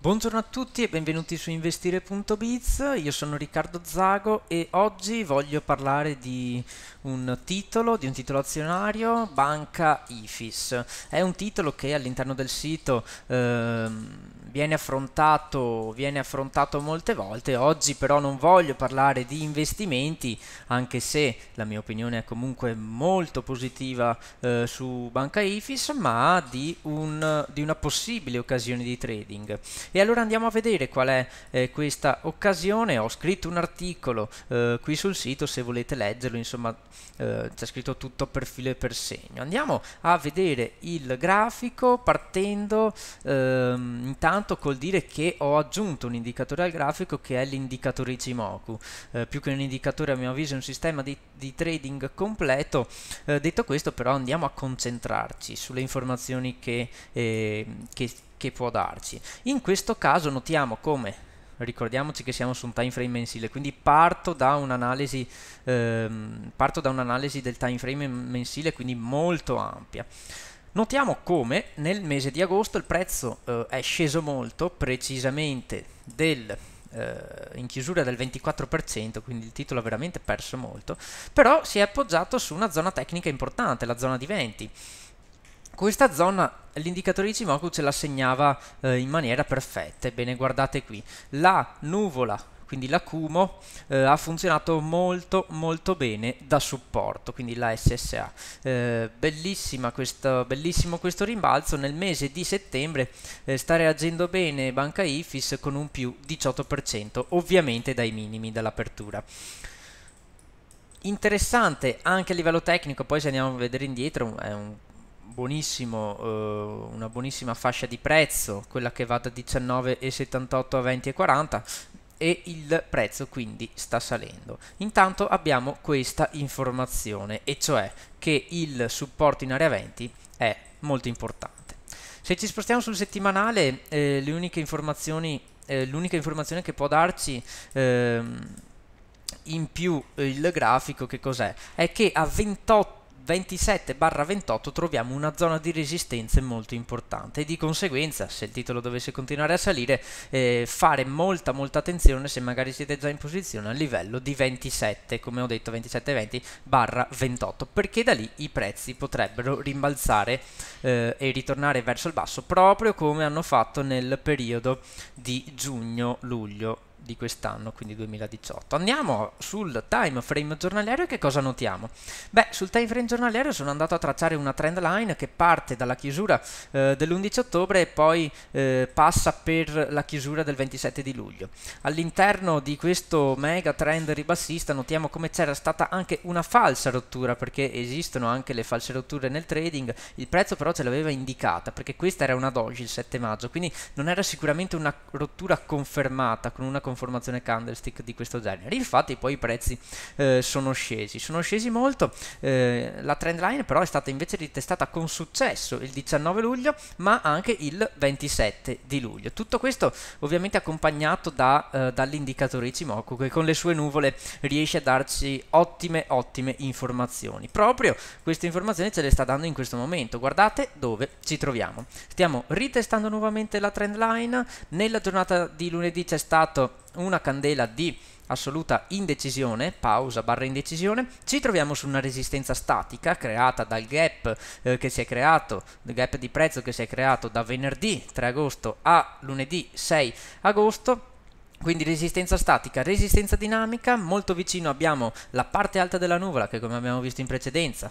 Buongiorno a tutti e benvenuti su investire.biz, io sono Riccardo Zago e oggi voglio parlare di un titolo, di un titolo azionario, Banca IFIS. È un titolo che all'interno del sito eh, viene affrontato, viene affrontato molte volte, oggi però non voglio parlare di investimenti, anche se la mia opinione è comunque molto positiva eh, su Banca Ifis, ma di, un, di, una possibile occasione di trading. E allora andiamo a vedere qual è eh, questa occasione, ho scritto un articolo eh, qui sul sito, se volete leggerlo, insomma eh, c'è scritto tutto per filo e per segno. Andiamo a vedere il grafico partendo ehm, intanto soltanto col dire che ho aggiunto un indicatore al grafico che è l'indicatore Ichimoku, eh, più che un indicatore a mio avviso è un sistema di, di trading completo, eh, detto questo però andiamo a concentrarci sulle informazioni che, eh, che, che può darci. In questo caso notiamo come ricordiamoci che siamo su un time frame mensile, quindi parto da un'analisi, ehm, parto da un'analisi del time frame mensile, quindi molto ampia. Notiamo come nel mese di agosto il prezzo eh, è sceso molto, precisamente del, eh, in chiusura del 24%, quindi il titolo ha veramente perso molto, però si è appoggiato su una zona tecnica importante, la zona di 20. Questa zona l'indicatore Ichimoku ce la segnava eh, in maniera perfetta, ebbene guardate qui, la nuvola quindi la Kumo eh, ha funzionato molto molto bene da supporto, quindi la SSA. Eh, questo, bellissimo questo rimbalzo, nel mese di settembre eh, sta reagendo bene Banca Ifis con un più 18%, ovviamente dai minimi dell'apertura. Interessante anche a livello tecnico, poi se andiamo a vedere indietro è un buonissimo, eh, una buonissima fascia di prezzo, quella che va da 19,78 a 20,40, e il prezzo quindi sta salendo. Intanto abbiamo questa informazione e cioè che il supporto in area 20 è molto importante. Se ci spostiamo sul settimanale eh, le uniche informazioni, eh, l'unica informazione che può darci eh, in più il grafico che cos'è? È che a 28 27-28 troviamo una zona di resistenza molto importante e di conseguenza se il titolo dovesse continuare a salire eh, fare molta molta attenzione se magari siete già in posizione a livello di 27 come ho detto 27-20-28 perché da lì i prezzi potrebbero rimbalzare eh, e ritornare verso il basso proprio come hanno fatto nel periodo di giugno-luglio di quest'anno, quindi 2018. Andiamo sul time frame giornaliero e che cosa notiamo? Beh, sul time frame giornaliero sono andato a tracciare una trend line che parte dalla chiusura eh, dell'11 ottobre e poi eh, passa per la chiusura del 27 di luglio. All'interno di questo mega trend ribassista notiamo come c'era stata anche una falsa rottura, perché esistono anche le false rotture nel trading, il prezzo però ce l'aveva indicata, perché questa era una doji il 7 maggio, quindi non era sicuramente una rottura confermata con una conformazione candlestick di questo genere. Infatti poi i prezzi eh, sono scesi, sono scesi molto, eh, la line però è stata invece ritestata con successo il 19 luglio ma anche il 27 di luglio. Tutto questo ovviamente accompagnato da, eh, dall'indicatore Ichimoku che con le sue nuvole riesce a darci ottime ottime informazioni. Proprio queste informazioni ce le sta dando in questo momento, guardate dove ci troviamo. Stiamo ritestando nuovamente la trendline, nella giornata di lunedì c'è stato una candela di assoluta indecisione, pausa barra indecisione, ci troviamo su una resistenza statica creata dal gap eh, che si è creato, il gap di prezzo che si è creato da venerdì 3 agosto a lunedì 6 agosto quindi resistenza statica, resistenza dinamica, molto vicino abbiamo la parte alta della nuvola che come abbiamo visto in precedenza,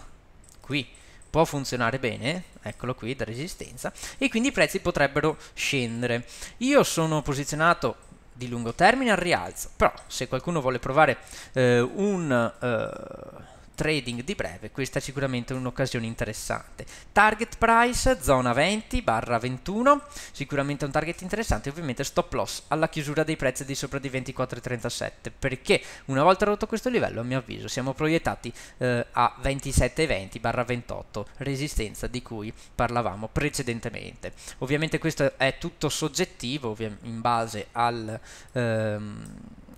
qui può funzionare bene, eccolo qui da resistenza, e quindi i prezzi potrebbero scendere. Io sono posizionato di lungo termine al rialzo. Però se qualcuno vuole provare eh, un, eh, trading di breve, questa è sicuramente un'occasione interessante. Target price zona 20-21, sicuramente un target interessante, ovviamente stop loss alla chiusura dei prezzi di sopra di 24,37, perché una volta rotto questo livello, a mio avviso, siamo proiettati eh, a 27,20-28, resistenza di cui parlavamo precedentemente. Ovviamente questo è tutto soggettivo in base al... Ehm,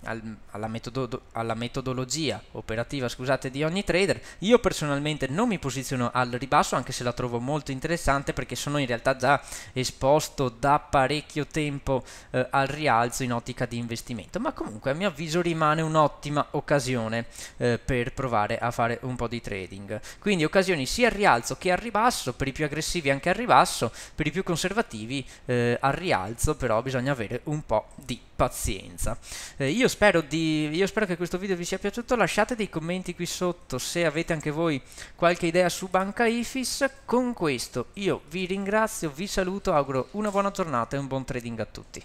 al, alla, metodo, alla, metodologia operativa scusate, di ogni trader. Io personalmente non mi posiziono al ribasso, anche se la trovo molto interessante perché sono in realtà già esposto da parecchio tempo eh, al rialzo in ottica di investimento. Ma comunque a mio avviso rimane un'ottima occasione eh, per provare a fare un po' di trading. Quindi occasioni sia al rialzo che al ribasso, per i più aggressivi anche al ribasso, per i più conservativi eh, al rialzo, però bisogna avere un po' di pazienza. Eh, io spero, di, io spero che questo video vi sia piaciuto, lasciate dei commenti qui sotto se avete anche voi qualche idea su Banca Ifis. Con questo io vi ringrazio, vi saluto, auguro una buona giornata e un buon trading a tutti.